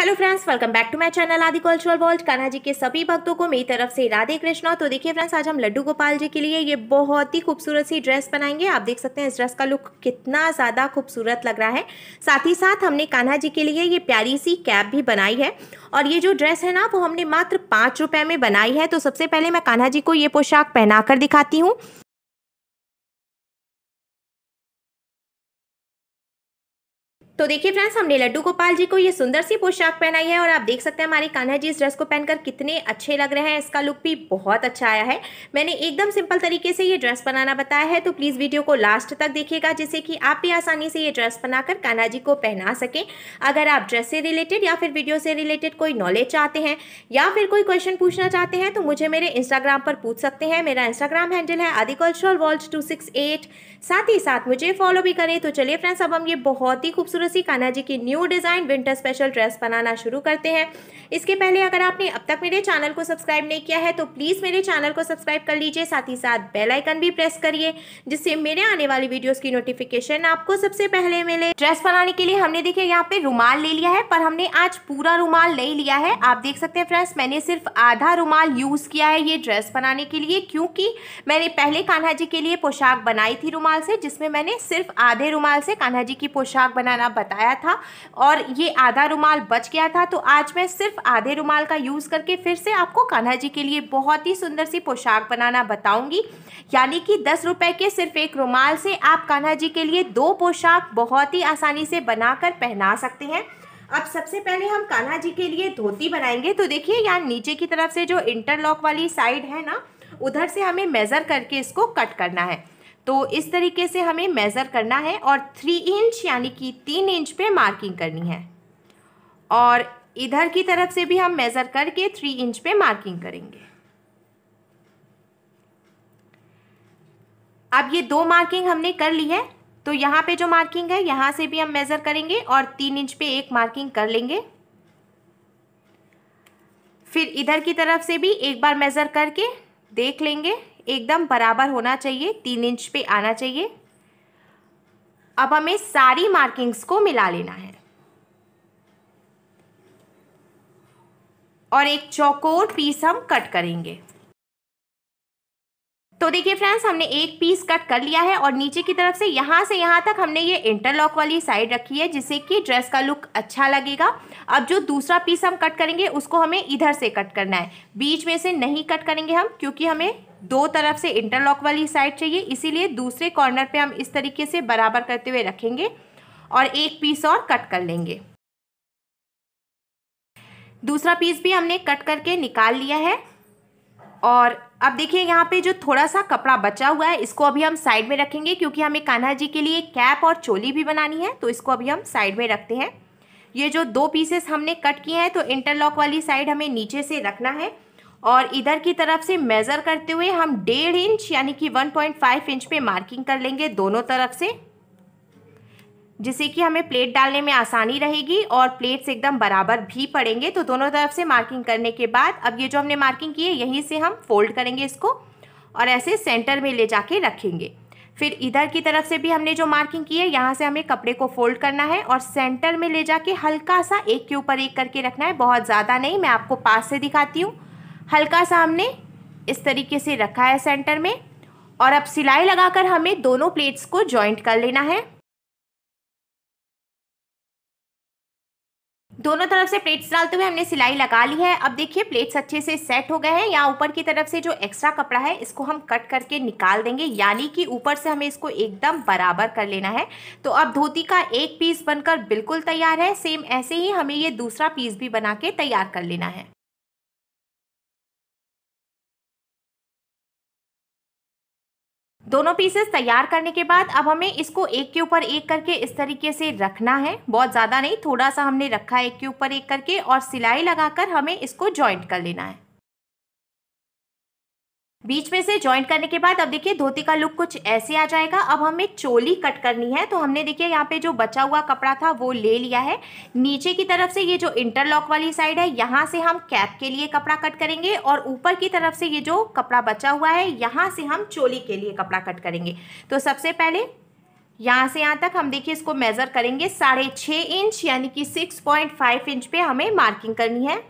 hello friends welcome back to my channel आदि cultural world Kanha ji के सभी भक्तों को मेरी तरफ से राधे कृष्णा तो देखिए फ्रेंड्स आज हम लड्डू गोपाल जी के लिए ये बहुत ही खूबसूरत सी ड्रेस बनाएंगे आप देख सकते हैं इस ड्रेस का लुक कितना ज़्यादा खूबसूरत लग रहा है साथ ही साथ हमने कान्हा जी के लिए ये प्यारी सी कैप भी बनाई है और ये जो ड्रेस है ना वो हमने मात्र पाँच में बनाई है तो सबसे पहले मैं कान्हा जी को ये पोशाक पहना दिखाती हूँ तो देखिए फ्रेंड्स हमने लड्डू गोपाल जी को ये सुंदर सी पोशाक पहनाई है और आप देख सकते हैं हमारे कान्हा जी इस ड्रेस को पहनकर कितने अच्छे लग रहे हैं इसका लुक भी बहुत अच्छा आया है मैंने एकदम सिंपल तरीके से ये ड्रेस बनाना बताया है तो प्लीज़ वीडियो को लास्ट तक देखिएगा जिससे कि आप भी आसानी से ये ड्रेस बनाकर कान्हा जी को पहना सकें अगर आप ड्रेस से रिलेटेड या फिर वीडियो से रिलेटेड कोई नॉलेज चाहते हैं या फिर कोई क्वेश्चन पूछना चाहते हैं तो मुझे मेरे इंस्टाग्राम पर पूछ सकते हैं मेरा इंस्टाग्राम हैंडल है आदि वर्ल्ड टू सिक्स एट साथ ही साथ मुझे फॉलो भी करें तो चलिए फ्रेंड्स अब हम ये बहुत ही खूबसूरत सी कान्हा जी की new design winter special dress बनाना शुरू करते हैं इसके पहले अगर आपने अब तक मेरे चैनल को सब्सक्राइब नहीं किया है तो प्लीज़ मेरे चैनल को सब्सक्राइब कर लीजिए साथ ही साथ बेल आइकन भी प्रेस करिए जिससे मेरे आने वाली वीडियोस की नोटिफिकेशन आपको सबसे पहले मिले ड्रेस बनाने के लिए हमने देखिए यहाँ पे रुमाल ले लिया है पर हमने आज पूरा रुमाल नहीं लिया है आप देख सकते हैं फ्रेंड्स मैंने सिर्फ आधा रुमाल यूज़ किया है ये ड्रेस बनाने के लिए क्योंकि मैंने पहले कान्हा जी के लिए पोशाक बनाई थी रुमाल से जिसमें मैंने सिर्फ आधे रुमाल से कान्हा जी की पोशाक बनाना बताया था और ये आधा रुमाल बच गया था तो आज मैं सिर्फ आधे रुमाल का यूज़ करके फिर से आपको कान्हा जी के लिए बहुत ही सुंदर सी पोशाक बनाना बताऊँगी यानी कि दस रुपये के सिर्फ एक रुमाल से आप कान्हा जी के लिए दो पोशाक बहुत ही आसानी से बनाकर पहना सकते हैं अब सबसे पहले हम कान्हा जी के लिए धोती बनाएंगे तो देखिए यहाँ नीचे की तरफ से जो इंटरलॉक वाली साइड है ना उधर से हमें मेज़र करके इसको कट करना है तो इस तरीके से हमें मेज़र करना है और थ्री इंच यानी कि तीन इंच पे मार्किंग करनी है और इधर की तरफ से भी हम मेज़र करके थ्री इंच पे मार्किंग करेंगे अब ये दो मार्किंग हमने कर ली है तो यहाँ पे जो मार्किंग है यहाँ से भी हम मेज़र करेंगे और तीन इंच पे एक मार्किंग कर लेंगे फिर इधर की तरफ से भी एक बार मेज़र करके देख लेंगे एकदम बराबर होना चाहिए तीन इंच पे आना चाहिए अब हमें सारी मार्किंग्स को मिला लेना है और एक चौकोर पीस हम कट करेंगे तो देखिए फ्रेंड्स हमने एक पीस कट कर लिया है और नीचे की तरफ से यहाँ से यहाँ तक हमने ये इंटरलॉक वाली साइड रखी है जिससे कि ड्रेस का लुक अच्छा लगेगा अब जो दूसरा पीस हम कट करेंगे उसको हमें इधर से कट करना है बीच में से नहीं कट करेंगे हम क्योंकि हमें दो तरफ से इंटरलॉक वाली साइड चाहिए इसीलिए दूसरे कॉर्नर पे हम इस तरीके से बराबर करते हुए रखेंगे और एक पीस और कट कर लेंगे दूसरा पीस भी हमने कट करके निकाल लिया है और अब देखिए यहाँ पे जो थोड़ा सा कपड़ा बचा हुआ है इसको अभी हम साइड में रखेंगे क्योंकि हमें कान्हा जी के लिए कैप और चोली भी बनानी है तो इसको अभी हम साइड में रखते हैं ये जो दो पीसेस हमने कट किए हैं तो इंटरलॉक वाली साइड हमें नीचे से रखना है और इधर की तरफ से मेज़र करते हुए हम डेढ़ इंच यानी कि 1.5 इंच पे मार्किंग कर लेंगे दोनों तरफ से जिससे कि हमें प्लेट डालने में आसानी रहेगी और प्लेट्स एकदम बराबर भी पड़ेंगे तो दोनों तरफ से मार्किंग करने के बाद अब ये जो हमने मार्किंग की है यहीं से हम फोल्ड करेंगे इसको और ऐसे सेंटर में ले जा रखेंगे फिर इधर की तरफ से भी हमने जो मार्किंग की है यहाँ से हमें कपड़े को फोल्ड करना है और सेंटर में ले जाके हल्का सा एक के ऊपर एक करके रखना है बहुत ज़्यादा नहीं मैं आपको पास से दिखाती हूँ हल्का सा हमने इस तरीके से रखा है सेंटर में और अब सिलाई लगाकर हमें दोनों प्लेट्स को जॉइंट कर लेना है दोनों तरफ से प्लेट्स डालते हुए हमने सिलाई लगा ली है अब देखिए प्लेट्स अच्छे से सेट हो गए हैं यहाँ ऊपर की तरफ से जो एक्स्ट्रा कपड़ा है इसको हम कट करके निकाल देंगे यानी कि ऊपर से हमें इसको एकदम बराबर कर लेना है तो अब धोती का एक पीस बनकर बिल्कुल तैयार है सेम ऐसे ही हमें ये दूसरा पीस भी बना के तैयार कर लेना है दोनों पीसेस तैयार करने के बाद अब हमें इसको एक के ऊपर एक करके इस तरीके से रखना है बहुत ज़्यादा नहीं थोड़ा सा हमने रखा है एक के ऊपर एक करके और सिलाई लगाकर हमें इसको जॉइंट कर लेना है बीच में से ज्वाइंट करने के बाद अब देखिए धोती का लुक कुछ ऐसे आ जाएगा अब हमें चोली कट करनी है तो हमने देखिए यहाँ पे जो बचा हुआ कपड़ा था वो ले लिया है नीचे की तरफ से ये जो इंटरलॉक वाली साइड है यहाँ से हम कैप के लिए कपड़ा कट करेंगे और ऊपर की तरफ से ये जो कपड़ा बचा हुआ है यहाँ से हम चोली के लिए कपड़ा कट करेंगे तो सबसे पहले यहाँ से यहाँ तक हम देखिए इसको मेज़र करेंगे साढ़े छः इंच यानी कि सिक्स पॉइंट फाइव इंच पे हमें मार्किंग करनी है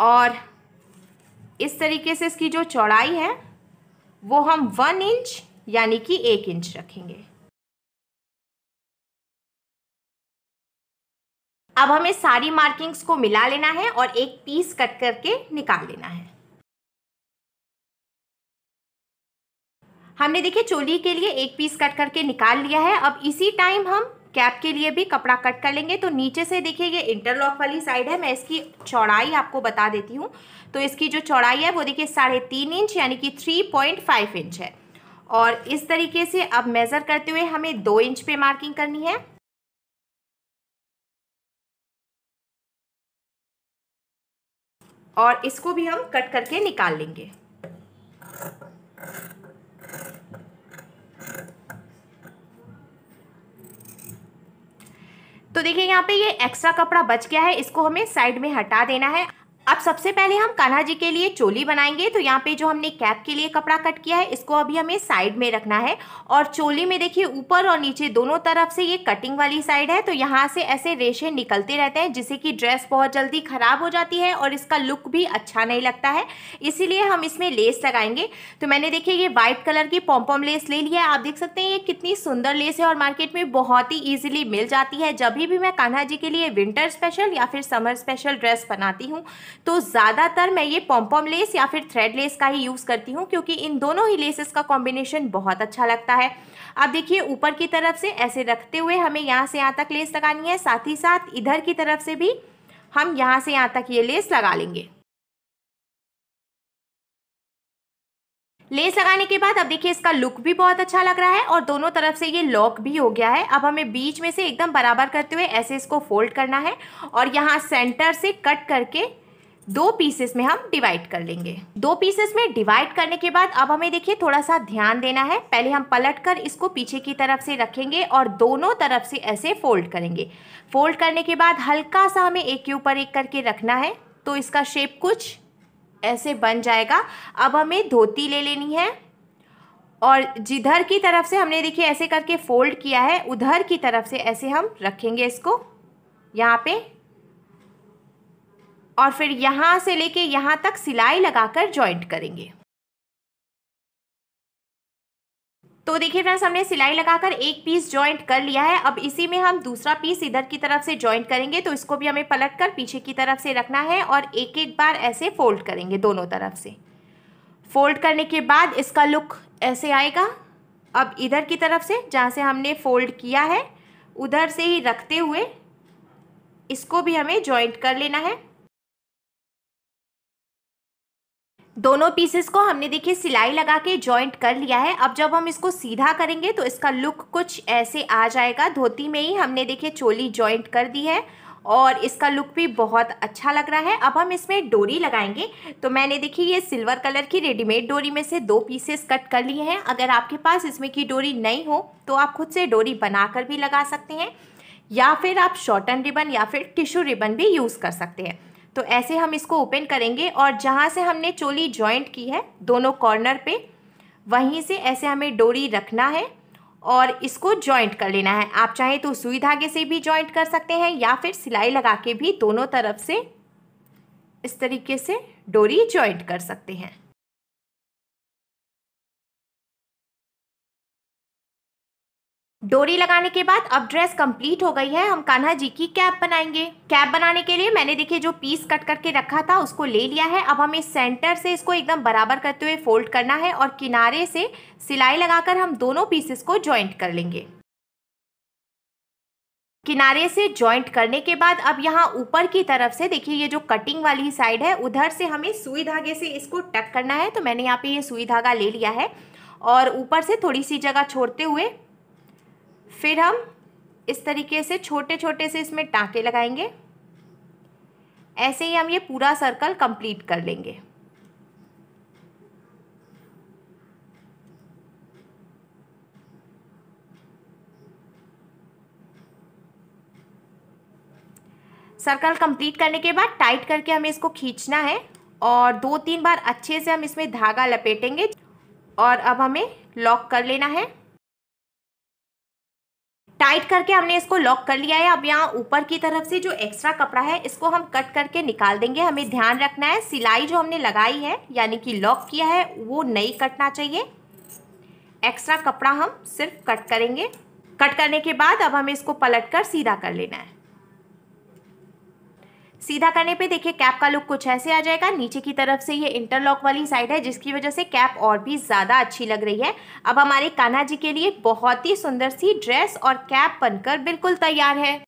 और इस तरीके से इसकी जो चौड़ाई है वो हम वन इंच यानी कि एक इंच रखेंगे अब हमें सारी मार्किंग्स को मिला लेना है और एक पीस कट करके निकाल लेना है हमने देखिए चोली के लिए एक पीस कट करके निकाल लिया है अब इसी टाइम हम कैप के लिए भी कपड़ा कट कर लेंगे तो नीचे से देखिए ये इंटरलॉक वाली साइड है मैं इसकी चौड़ाई आपको बता देती हूँ तो इसकी जो चौड़ाई है वो देखिए साढ़े तीन इंच यानी कि थ्री पॉइंट फाइव इंच है और इस तरीके से अब मेज़र करते हुए हमें दो इंच पे मार्किंग करनी है और इसको भी हम कट करके निकाल लेंगे तो देखिए यहाँ पे ये एक्स्ट्रा कपड़ा बच गया है इसको हमें साइड में हटा देना है अब सबसे पहले हम कान्हा जी के लिए चोली बनाएंगे तो यहाँ पे जो हमने कैप के लिए कपड़ा कट किया है इसको अभी हमें साइड में रखना है और चोली में देखिए ऊपर और नीचे दोनों तरफ से ये कटिंग वाली साइड है तो यहाँ से ऐसे रेशे निकलते रहते हैं जिससे कि ड्रेस बहुत जल्दी ख़राब हो जाती है और इसका लुक भी अच्छा नहीं लगता है इसीलिए हम इसमें लेस लगाएंगे तो मैंने देखिए ये वाइट कलर की पॉम्पॉम लेस ले लिया है आप देख सकते हैं ये कितनी सुंदर लेस है और मार्केट में बहुत ही ईजिली मिल जाती है जब भी मैं कान्हा जी के लिए विंटर स्पेशल या फिर समर स्पेशल ड्रेस बनाती हूँ तो ज़्यादातर मैं ये पॉम्पॉम लेस या फिर थ्रेड लेस का ही यूज़ करती हूँ क्योंकि इन दोनों ही लेसेस का कॉम्बिनेशन बहुत अच्छा लगता है अब देखिए ऊपर की तरफ से ऐसे रखते हुए हमें यहाँ से यहाँ तक लेस लगानी है साथ ही साथ इधर की तरफ से भी हम यहाँ से यहाँ तक ये लेस लगा लेंगे लेस लगाने के बाद अब देखिए इसका लुक भी बहुत अच्छा लग रहा है और दोनों तरफ से ये लॉक भी हो गया है अब हमें बीच में से एकदम बराबर करते हुए ऐसे इसको फोल्ड करना है और यहाँ सेंटर से कट करके दो पीसेस में हम डिवाइड कर लेंगे दो पीसेस में डिवाइड करने के बाद अब हमें देखिए थोड़ा सा ध्यान देना है पहले हम पलट कर इसको पीछे की तरफ से रखेंगे और दोनों तरफ से ऐसे फोल्ड करेंगे फोल्ड करने के बाद हल्का सा हमें एक के ऊपर एक करके रखना है तो इसका शेप कुछ ऐसे बन जाएगा अब हमें धोती ले लेनी है और जिधर की तरफ से हमने देखिए ऐसे करके फोल्ड किया है उधर की तरफ से ऐसे हम रखेंगे इसको यहाँ पे और फिर यहाँ से लेके यहाँ तक सिलाई लगाकर जॉइंट करेंगे तो देखिए फ्रेंड्स हमने सिलाई लगाकर एक पीस जॉइंट कर लिया है अब इसी में हम दूसरा पीस इधर की तरफ से जॉइंट करेंगे तो इसको भी हमें पलट कर पीछे की तरफ से रखना है और एक एक बार ऐसे फोल्ड करेंगे दोनों तरफ से फोल्ड करने के बाद इसका लुक ऐसे आएगा अब इधर की तरफ से जहाँ से हमने फोल्ड किया है उधर से ही रखते हुए इसको भी हमें जॉइंट कर लेना है दोनों पीसेस को हमने देखिए सिलाई लगा के जॉइंट कर लिया है अब जब हम इसको सीधा करेंगे तो इसका लुक कुछ ऐसे आ जाएगा धोती में ही हमने देखिए चोली जॉइंट कर दी है और इसका लुक भी बहुत अच्छा लग रहा है अब हम इसमें डोरी लगाएंगे तो मैंने देखिए ये सिल्वर कलर की रेडीमेड डोरी में से दो पीसेस कट कर लिए हैं अगर आपके पास इसमें की डोरी नहीं हो तो आप खुद से डोरी बनाकर भी लगा सकते हैं या फिर आप शॉर्टन रिबन या फिर टिशू रिबन भी यूज़ कर सकते हैं तो ऐसे हम इसको ओपन करेंगे और जहाँ से हमने चोली ज्वाइंट की है दोनों कॉर्नर पे वहीं से ऐसे हमें डोरी रखना है और इसको ज्वाइंट कर लेना है आप चाहें तो सुई धागे से भी ज्वाइंट कर सकते हैं या फिर सिलाई लगा के भी दोनों तरफ से इस तरीके से डोरी ज्वाइंट कर सकते हैं डोरी लगाने के बाद अब ड्रेस कंप्लीट हो गई है हम कान्हा जी की कैप बनाएंगे कैप बनाने के लिए मैंने देखिए जो पीस कट करके रखा था उसको ले लिया है अब हमें सेंटर से इसको एकदम बराबर करते हुए फोल्ड करना है और किनारे से सिलाई लगाकर हम दोनों पीसेस को ज्वाइंट कर लेंगे किनारे से ज्वाइंट करने के बाद अब यहाँ ऊपर की तरफ से देखिए ये जो कटिंग वाली साइड है उधर से हमें सुई धागे से इसको टक करना है तो मैंने यहाँ पे ये सुई धागा ले लिया है और ऊपर से थोड़ी सी जगह छोड़ते हुए फिर हम इस तरीके से छोटे छोटे से इसमें टाँके लगाएंगे ऐसे ही हम ये पूरा सर्कल कंप्लीट कर लेंगे सर्कल कंप्लीट करने के बाद टाइट करके हमें इसको खींचना है और दो तीन बार अच्छे से हम इसमें धागा लपेटेंगे और अब हमें लॉक कर लेना है टाइट करके हमने इसको लॉक कर लिया है अब यहाँ ऊपर की तरफ से जो एक्स्ट्रा कपड़ा है इसको हम कट करके निकाल देंगे हमें ध्यान रखना है सिलाई जो हमने लगाई है यानी कि लॉक किया है वो नहीं कटना चाहिए एक्स्ट्रा कपड़ा हम सिर्फ कट करेंगे कट करने के बाद अब हमें इसको पलट कर सीधा कर लेना है सीधा करने पे देखिए कैप का लुक कुछ ऐसे आ जाएगा नीचे की तरफ से ये इंटरलॉक वाली साइड है जिसकी वजह से कैप और भी ज़्यादा अच्छी लग रही है अब हमारे कान्हा जी के लिए बहुत ही सुंदर सी ड्रेस और कैप बनकर बिल्कुल तैयार है